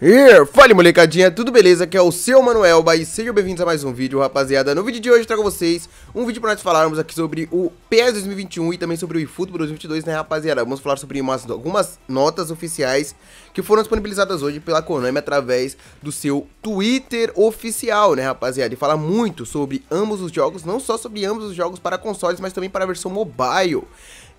E fala molecadinha, tudo beleza? Aqui é o seu Manuel e sejam bem-vindos a mais um vídeo, rapaziada. No vídeo de hoje trago vocês um vídeo para nós falarmos aqui sobre o PES 2021 e também sobre o eFootball 2022, né rapaziada? Vamos falar sobre umas, algumas notas oficiais que foram disponibilizadas hoje pela Konami através do seu Twitter oficial, né rapaziada? E fala muito sobre ambos os jogos, não só sobre ambos os jogos para consoles, mas também para a versão mobile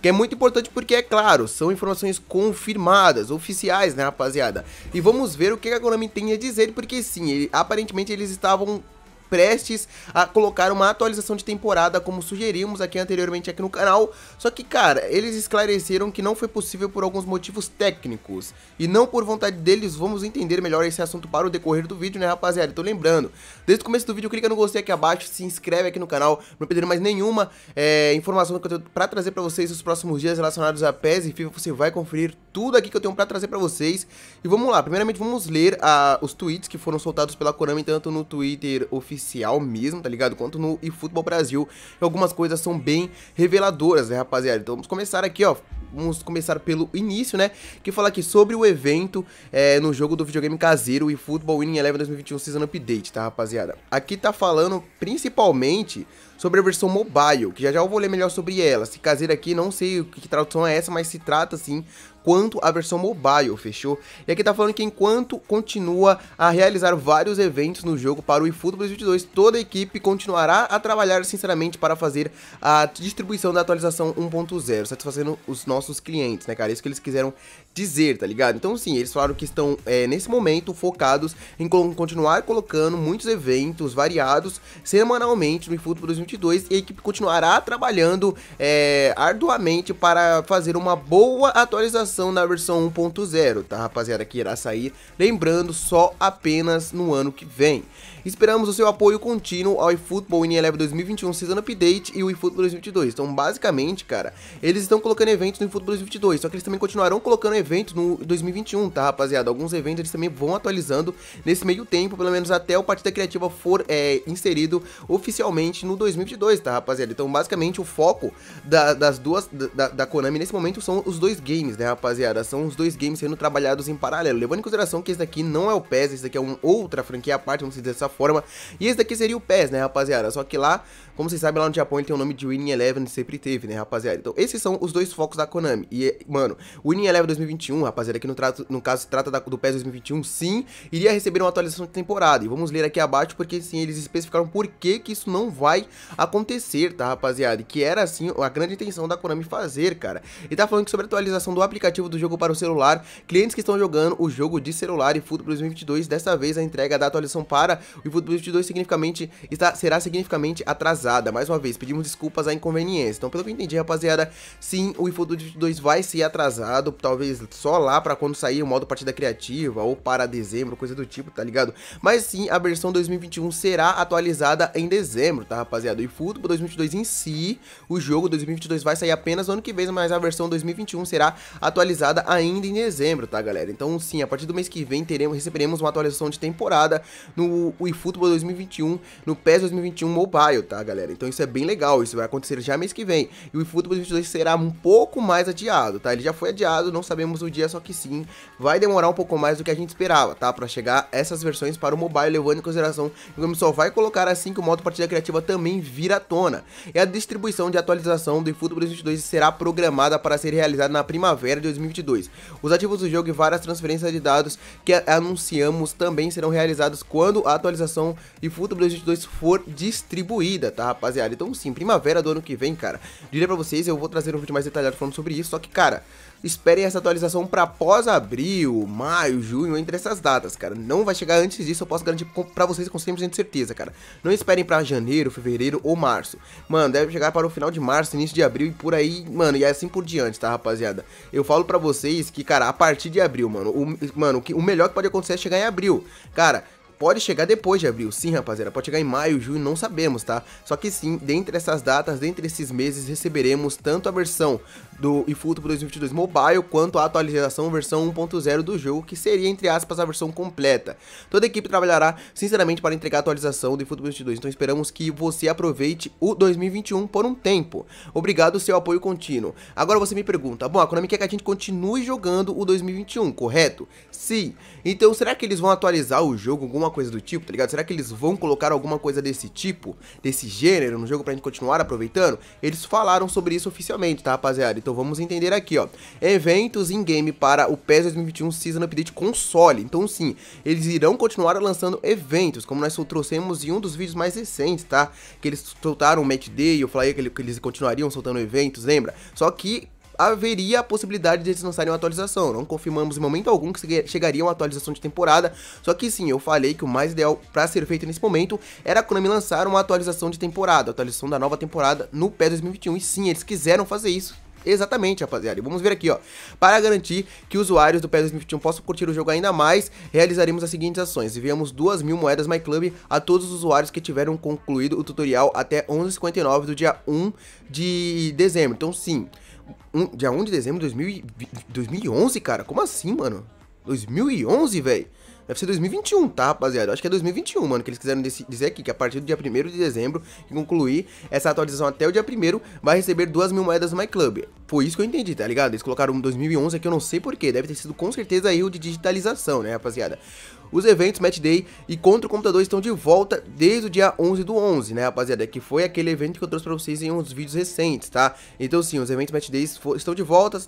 que é muito importante porque, é claro, são informações confirmadas, oficiais, né, rapaziada? E vamos ver o que a Konami tem a dizer, porque sim, ele, aparentemente eles estavam prestes a colocar uma atualização de temporada, como sugerimos aqui anteriormente aqui no canal. Só que, cara, eles esclareceram que não foi possível por alguns motivos técnicos. E não por vontade deles, vamos entender melhor esse assunto para o decorrer do vídeo, né, rapaziada? tô lembrando, desde o começo do vídeo, clica no gostei aqui abaixo, se inscreve aqui no canal, não perder mais nenhuma é, informação que eu tenho pra trazer pra vocês nos próximos dias relacionados a PES e FIFA. Você vai conferir tudo aqui que eu tenho pra trazer pra vocês. E vamos lá, primeiramente vamos ler a, ah, os tweets que foram soltados pela Konami, tanto no Twitter oficial oficial mesmo, tá ligado? Quanto no eFootball Brasil. E algumas coisas são bem reveladoras, né, rapaziada? Então vamos começar aqui, ó. Vamos começar pelo início, né? Que fala aqui sobre o evento é, no jogo do videogame caseiro e Football Winning Eleven 2021 Season Update, tá, rapaziada? Aqui tá falando principalmente sobre a versão mobile, que já já eu vou ler melhor sobre ela. Se caseira aqui, não sei o que tradução é essa, mas se trata sim quanto à versão mobile, fechou? E aqui tá falando que enquanto continua a realizar vários eventos no jogo para o eFootball 2022, toda a equipe continuará a trabalhar sinceramente para fazer a distribuição da atualização 1.0, satisfazendo os nossos clientes, né, cara? É isso que eles quiseram dizer, tá ligado? Então, sim, eles falaram que estão, é, nesse momento, focados em continuar colocando muitos eventos variados semanalmente no eFootball 2022, 2022 e a equipe continuará trabalhando é, arduamente para fazer uma boa atualização na versão 1.0, tá rapaziada, que irá sair, lembrando, só apenas no ano que vem. Esperamos o seu apoio contínuo ao eFootball in Eleven 2021 Season Update e o eFootball 2022. Então, basicamente, cara, eles estão colocando eventos no eFootball 2022, só que eles também continuarão colocando eventos no 2021, tá, rapaziada? Alguns eventos eles também vão atualizando nesse meio tempo, pelo menos até o Partida Criativa for é, inserido oficialmente no 2022, tá, rapaziada? Então, basicamente, o foco da, das duas, da, da Konami nesse momento são os dois games, né, rapaziada? São os dois games sendo trabalhados em paralelo, levando em consideração que esse daqui não é o PES, esse daqui é uma outra franquia à parte, vamos dizer dessa plataforma. E esse daqui seria o PES, né, rapaziada? Só que lá, como vocês sabem, lá no Japão ele tem o nome de Winning Eleven, sempre teve, né, rapaziada? Então, esses são os dois focos da Konami. E, mano, Winning Eleven 2021, rapaziada, que no, trato, no caso trata da, do PES 2021, sim, iria receber uma atualização de temporada. E vamos ler aqui abaixo, porque sim, eles especificaram por que que isso não vai acontecer, tá, rapaziada? E que era, assim, a grande intenção da Konami fazer, cara. E tá falando que sobre a atualização do aplicativo do jogo para o celular, clientes que estão jogando o jogo de celular e futebol 2022, dessa vez a entrega da atualização para Witchboot 2 significamente, está, será significativamente atrasada. Mais uma vez, pedimos desculpas à inconveniência. Então, pelo que eu entendi, rapaziada, sim, o Witchboot 2 vai ser atrasado, talvez só lá para quando sair o modo partida criativa ou para dezembro, coisa do tipo, tá ligado? Mas sim, a versão 2021 será atualizada em dezembro, tá, rapaziada? E Futebol 2022 em si, o jogo 2022 vai sair apenas no ano que vem, mas a versão 2021 será atualizada ainda em dezembro, tá, galera? Então, sim, a partir do mês que vem teremos, receberemos uma atualização de temporada no e futebol 2021 no PES 2021 Mobile, tá, galera? Então isso é bem legal, isso vai acontecer já mês que vem. E o eFootball 2022 será um pouco mais adiado, tá? Ele já foi adiado, não sabemos o dia, só que sim, vai demorar um pouco mais do que a gente esperava, tá? Para chegar essas versões para o mobile, levando em consideração que o game só vai colocar assim que o modo partida criativa também vira à tona. E a distribuição de atualização do eFootball 2022 será programada para ser realizada na primavera de 2022. Os ativos do jogo e várias transferências de dados que anunciamos também serão realizados quando a atualização atualização de Futebol 2022 for distribuída, tá, rapaziada? Então sim, primavera do ano que vem, cara. Diria pra vocês, eu vou trazer um vídeo mais detalhado falando sobre isso, só que, cara, esperem essa atualização pra pós abril, maio, junho, entre essas datas, cara. Não vai chegar antes disso, eu posso garantir pra vocês com 100% de certeza, cara. Não esperem pra janeiro, fevereiro ou março. Mano, deve chegar para o final de março, início de abril e por aí, mano, e assim por diante, tá, rapaziada? Eu falo pra vocês que, cara, a partir de abril, mano, o, mano, o melhor que pode acontecer é chegar em abril. Cara, Pode chegar depois de abril, sim, rapaziada. Pode chegar em maio, junho, não sabemos, tá? Só que sim, dentre essas datas, dentre esses meses, receberemos tanto a versão do eFootball 2022 Mobile quanto à atualização versão 1.0 do jogo, que seria, entre aspas, a versão completa. Toda a equipe trabalhará sinceramente para entregar a atualização do eFootball 2022, então esperamos que você aproveite o 2021 por um tempo. Obrigado pelo seu apoio contínuo. Agora você me pergunta, bom, a Konami quer que a gente continue jogando o 2021, correto? Sim. Então será que eles vão atualizar o jogo, alguma coisa do tipo, tá ligado? Será que eles vão colocar alguma coisa desse tipo, desse gênero no jogo pra gente continuar aproveitando? Eles falaram sobre isso oficialmente, tá rapaziada? Então, então vamos entender aqui, ó. Eventos in-game para o PES 2021 Season Update console. Então sim, eles irão continuar lançando eventos, como nós trouxemos em um dos vídeos mais recentes, tá? Que eles soltaram o Match Day, eu falei que eles continuariam soltando eventos, lembra? Só que haveria a possibilidade de eles lançarem uma atualização. Não confirmamos em momento algum que chegaria uma atualização de temporada, só que sim, eu falei que o mais ideal para ser feito nesse momento era a Konami lançar uma atualização de temporada, a atualização da nova temporada no PES 2021, e sim, eles quiseram fazer isso, Exatamente, rapaziada. E vamos ver aqui, ó. Para garantir que usuários do PES 2021 possam curtir o jogo ainda mais, realizaremos as seguintes ações. Enviamos 2 mil moedas MyClub a todos os usuários que tiveram concluído o tutorial até 11h59 do dia 1 de dezembro. Então, sim, um, dia 1 de dezembro de 2011, cara? Como assim, mano? 2011, velho? Deve ser 2021, tá, rapaziada? Eu acho que é 2021, mano, que eles quiseram dizer aqui, que a partir do dia 1 de dezembro, que concluir essa atualização até o dia 1 vai receber 2 mil moedas no MyClub. Foi isso que eu entendi, tá ligado? Eles colocaram 2011 aqui, eu não sei porquê. Deve ter sido com certeza erro de digitalização, né, rapaziada? Os eventos Match Day e Contra o Computador estão de volta desde o dia 11 do 11, né, rapaziada? Que foi aquele evento que eu trouxe pra vocês em uns vídeos recentes, tá? Então, sim, os eventos Match Days estão de volta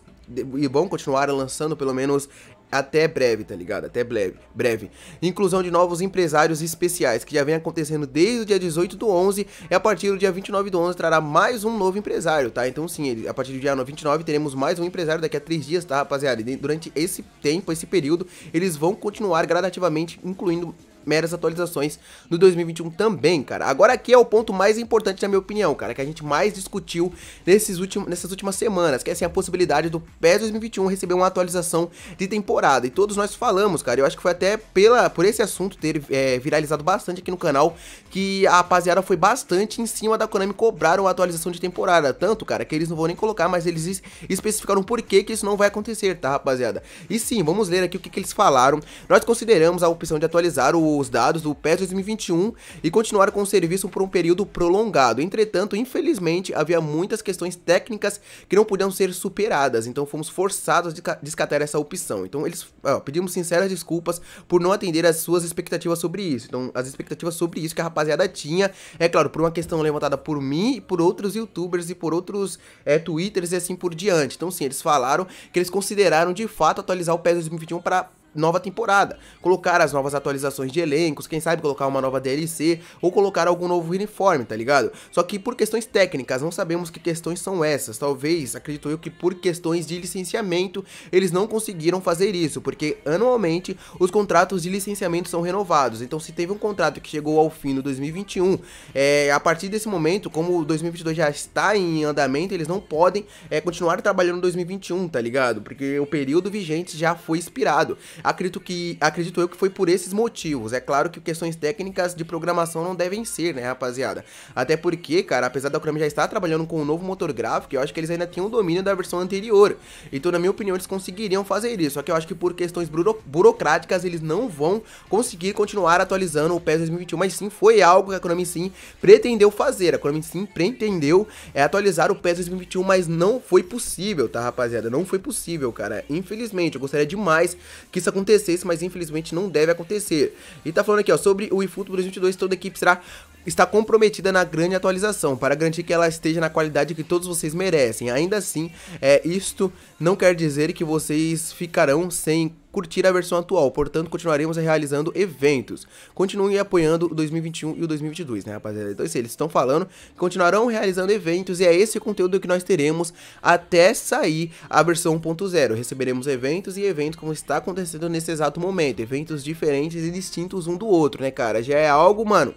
e vão continuar lançando pelo menos até breve, tá ligado? Até breve, breve. Inclusão de novos empresários especiais, que já vem acontecendo desde o dia 18 do 11, e a partir do dia 29 do 11 trará mais um novo empresário, tá? Então sim, a partir do dia 29 teremos mais um empresário daqui a três dias, tá, rapaziada? E durante esse tempo, esse período, eles vão continuar gradativamente incluindo meras atualizações do 2021 também, cara. Agora aqui é o ponto mais importante na minha opinião, cara, que a gente mais discutiu nesses últimos, nessas últimas semanas, que é assim, a possibilidade do PES 2021 receber uma atualização de temporada. E todos nós falamos, cara, eu acho que foi até pela, por esse assunto ter é, viralizado bastante aqui no canal, que a rapaziada foi bastante em cima da Konami cobrar uma atualização de temporada. Tanto, cara, que eles não vão nem colocar, mas eles especificaram por que que isso não vai acontecer, tá, rapaziada? E sim, vamos ler aqui o que, que eles falaram. Nós consideramos a opção de atualizar o os dados do PES 2021 e continuaram com o serviço por um período prolongado. Entretanto, infelizmente, havia muitas questões técnicas que não podiam ser superadas, então fomos forçados a descartar essa opção. Então, eles ó, pedimos sinceras desculpas por não atender às suas expectativas sobre isso. Então, as expectativas sobre isso que a rapaziada tinha, é claro, por uma questão levantada por mim e por outros youtubers e por outros é, twitters e assim por diante. Então, sim, eles falaram que eles consideraram de fato atualizar o PES 2021 para nova temporada, colocar as novas atualizações de elencos, quem sabe colocar uma nova DLC ou colocar algum novo uniforme, tá ligado? Só que por questões técnicas, não sabemos que questões são essas. Talvez, acredito eu que por questões de licenciamento, eles não conseguiram fazer isso, porque anualmente os contratos de licenciamento são renovados. Então, se teve um contrato que chegou ao fim no 2021, é, a partir desse momento, como o 2022 já está em andamento, eles não podem é, continuar trabalhando em 2021, tá ligado? Porque o período vigente já foi expirado. Acredito que, acredito eu que foi por esses motivos. É claro que questões técnicas de programação não devem ser, né, rapaziada? Até porque, cara, apesar da Chrome já estar trabalhando com um novo motor gráfico, eu acho que eles ainda tinham o domínio da versão anterior. Então, na minha opinião, eles conseguiriam fazer isso. Só que eu acho que por questões buro burocráticas, eles não vão conseguir continuar atualizando o PES 2021. Mas sim, foi algo que a Konami sim pretendeu fazer. A Konami sim pretendeu é, atualizar o PES 2021, mas não foi possível, tá, rapaziada? Não foi possível, cara. Infelizmente, eu gostaria demais que isso acontecesse, mas infelizmente não deve acontecer. E tá falando aqui, ó, sobre o eFootball 2022, toda a equipe será está comprometida na grande atualização, para garantir que ela esteja na qualidade que todos vocês merecem. Ainda assim, é, isto não quer dizer que vocês ficarão sem curtir a versão atual, portanto continuaremos realizando eventos. Continuem apoiando o 2021 e o 2022, né rapaziada? Então é isso, eles estão falando, continuarão realizando eventos e é esse conteúdo que nós teremos até sair a versão 1.0. Receberemos eventos e eventos como está acontecendo nesse exato momento, eventos diferentes e distintos um do outro, né cara? Já é algo, mano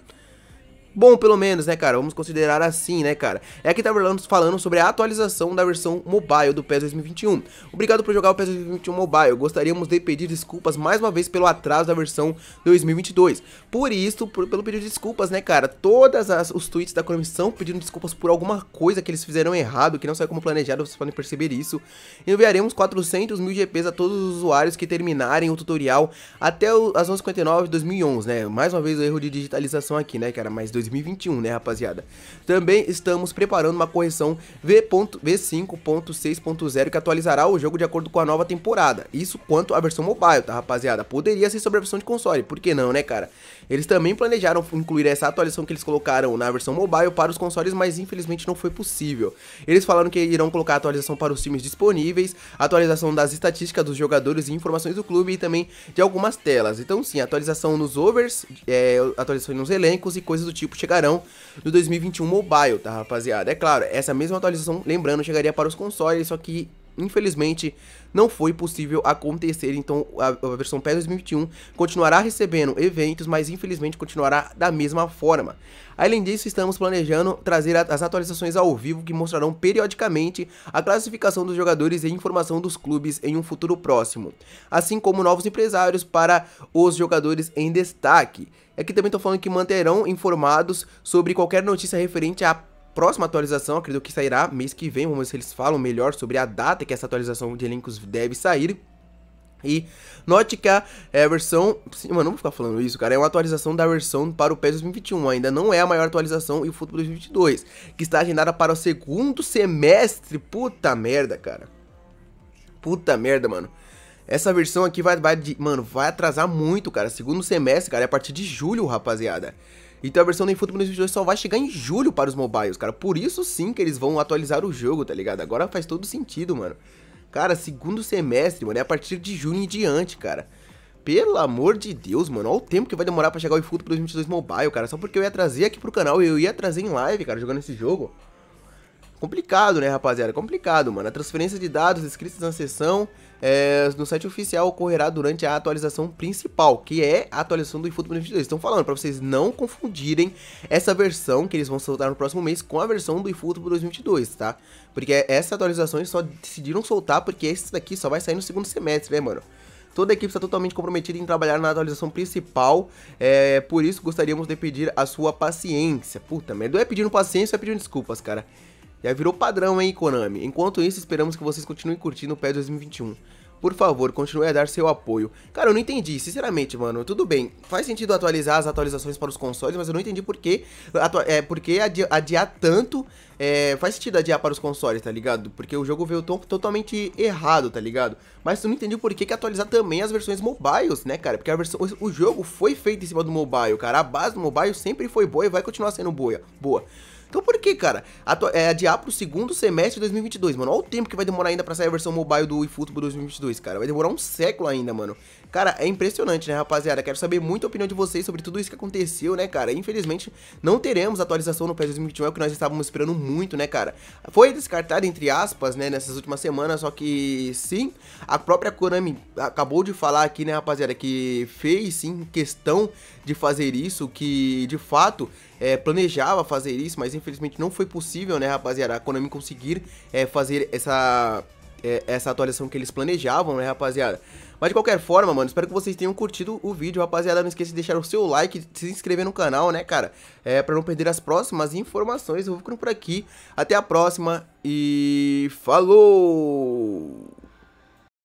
bom pelo menos, né, cara? Vamos considerar assim, né, cara? É aqui tá falando sobre a atualização da versão mobile do PES 2021. Obrigado por jogar o PES 2021 Mobile. Gostaríamos de pedir desculpas mais uma vez pelo atraso da versão 2022. Por isso, por, pelo pedido de desculpas, né, cara? Todas as, os tweets da comissão pedindo desculpas por alguma coisa que eles fizeram errado, que não saiu como planejado, vocês podem perceber isso. Enviaremos 400 mil GPs a todos os usuários que terminarem o tutorial até o, as 11:59 de 2011, né? Mais uma vez o erro de digitalização aqui, né, cara? Mas 2021, né, rapaziada? Também estamos preparando uma correção v 560 que atualizará o jogo de acordo com a nova temporada. Isso quanto à versão mobile, tá, rapaziada? Poderia ser sobre a versão de console, por que não, né, cara? Eles também planejaram incluir essa atualização que eles colocaram na versão mobile para os consoles, mas infelizmente não foi possível. Eles falaram que irão colocar atualização para os times disponíveis, atualização das estatísticas dos jogadores e informações do clube e também de algumas telas. Então sim, atualização nos overs, é, atualização nos elencos e coisas do tipo tipo chegarão no 2021 Mobile, tá rapaziada? É claro, essa mesma atualização, lembrando, chegaria para os consoles, só que infelizmente não foi possível acontecer, então a, a versão PES 2021 continuará recebendo eventos, mas infelizmente continuará da mesma forma. Além disso, estamos planejando trazer as atualizações ao vivo que mostrarão periodicamente a classificação dos jogadores e informação dos clubes em um futuro próximo, assim como novos empresários para os jogadores em destaque. Aqui é também estão falando que manterão informados sobre qualquer notícia referente à próxima atualização, acredito que sairá mês que vem, vamos ver se eles falam melhor sobre a data que essa atualização de elencos deve sair. E note que a é, versão. Mano, não vou ficar falando isso, cara. É uma atualização da versão para o PES 2021. Ainda não é a maior atualização e o Futebol 2022. Que está agendada para o segundo semestre. Puta merda, cara. Puta merda, mano. Essa versão aqui vai, vai, mano, vai atrasar muito, cara. Segundo semestre, cara, é a partir de julho, rapaziada. Então a versão do eFootball 2022 só vai chegar em julho para os mobiles, cara. Por isso sim que eles vão atualizar o jogo, tá ligado? Agora faz todo sentido, mano. Cara, segundo semestre, mano, é a partir de junho em diante, cara. Pelo amor de Deus, mano, olha o tempo que vai demorar pra chegar o eFootball 2022 Mobile, cara. Só porque eu ia trazer aqui pro canal, eu ia trazer em live, cara, jogando esse jogo. Complicado, né, rapaziada? Complicado, mano. A transferência de dados, inscritos na sessão, é, no site oficial ocorrerá durante a atualização principal, que é a atualização do eFootball 22. Estão falando para vocês não confundirem essa versão que eles vão soltar no próximo mês com a versão do eFootball 2022, tá? Porque essa atualização eles só decidiram soltar porque esse daqui só vai sair no segundo semestre, né, mano? Toda a equipe está totalmente comprometida em trabalhar na atualização principal, é, por isso gostaríamos de pedir a sua paciência. Puta merda, não é pedindo paciência, é pedindo desculpas, cara. Já virou padrão, hein, Konami? Enquanto isso, esperamos que vocês continuem curtindo o PES 2021. Por favor, continue a dar seu apoio. Cara, eu não entendi, sinceramente, mano. Tudo bem, faz sentido atualizar as atualizações para os consoles, mas eu não entendi por que é, porque adiar, adiar tanto. É, faz sentido adiar para os consoles, tá ligado? Porque o jogo veio tão, totalmente errado, tá ligado? Mas eu não entendi por que, que atualizar também as versões mobiles, né, cara? Porque a versão, o, o jogo foi feito em cima do mobile, cara. A base do mobile sempre foi boa e vai continuar sendo boa. boa. Então por que, cara, é adiar pro segundo semestre de 2022, mano? Olha o tempo que vai demorar ainda pra sair a versão mobile do eFootball 2022, cara. Vai demorar um século ainda, mano. Cara, é impressionante, né, rapaziada? Quero saber muito a opinião de vocês sobre tudo isso que aconteceu, né, cara? Infelizmente, não teremos atualização no PES 2021, é o que nós estávamos esperando muito, né, cara? Foi descartado, entre aspas, né, nessas últimas semanas, só que sim, a própria Konami acabou de falar aqui, né, rapaziada, que fez sim questão de fazer isso, que de fato é, planejava fazer isso, mas infelizmente não foi possível, né, rapaziada, a Konami conseguir é, fazer essa, é, essa atualização que eles planejavam, né, rapaziada. Mas de qualquer forma, mano, espero que vocês tenham curtido o vídeo, rapaziada. Não esqueça de deixar o seu like, se inscrever no canal, né, cara? É, pra não perder as próximas informações. Eu vou ficando por aqui. Até a próxima e falou!